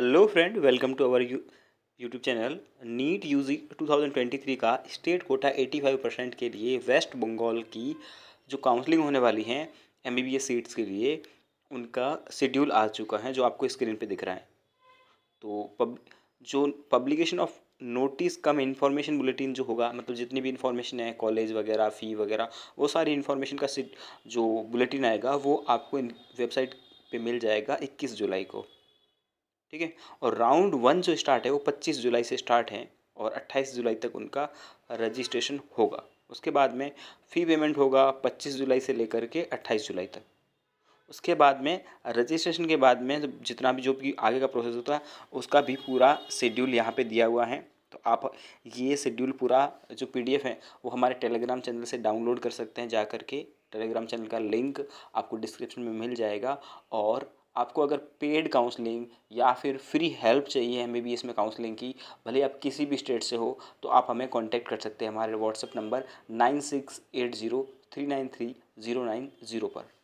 hello friend welcome to our YouTube channel NEET UG 2023 का state quota 85 percent के लिए waste Bengal की जो काउंसलिंग होने वाली हैं एम सीट्स के लिए उनका शेड्यूल आ चुका है जो आपको स्क्रीन पे दिख रहा है तो पब जो publication of notice cum information bulletin जो होगा मतलब जितनी भी इन्फॉर्मेशन है कॉलेज वगैरह फ़ी वगैरह वो सारी इन्फॉर्मेशन का जो बुलेटिन आएगा वो आपको वेबसाइट पर मिल जाएगा इक्कीस जुलाई को ठीक है और राउंड वन जो स्टार्ट है वो पच्चीस जुलाई से स्टार्ट है और अट्ठाईस जुलाई तक उनका रजिस्ट्रेशन होगा उसके बाद में फ़ी पेमेंट होगा पच्चीस जुलाई से लेकर के अट्ठाईस जुलाई तक उसके बाद में रजिस्ट्रेशन के बाद में जितना भी जो भी आगे का प्रोसेस होता है उसका भी पूरा शेड्यूल यहाँ पे दिया हुआ है तो आप ये शेड्यूल पूरा जो पीडीएफ है वो हमारे टेलीग्राम चैनल से डाउनलोड कर सकते हैं जा कर के टेलीग्राम चैनल का लिंक आपको डिस्क्रिप्शन में मिल जाएगा और आपको अगर पेड काउंसलिंग या फिर फ्री हेल्प चाहिए हमें भी इसमें काउंसलिंग की भले आप किसी भी स्टेट से हो तो आप हमें कांटेक्ट कर सकते हैं हमारे WhatsApp number nine six eight zero three nine three zero nine zero पर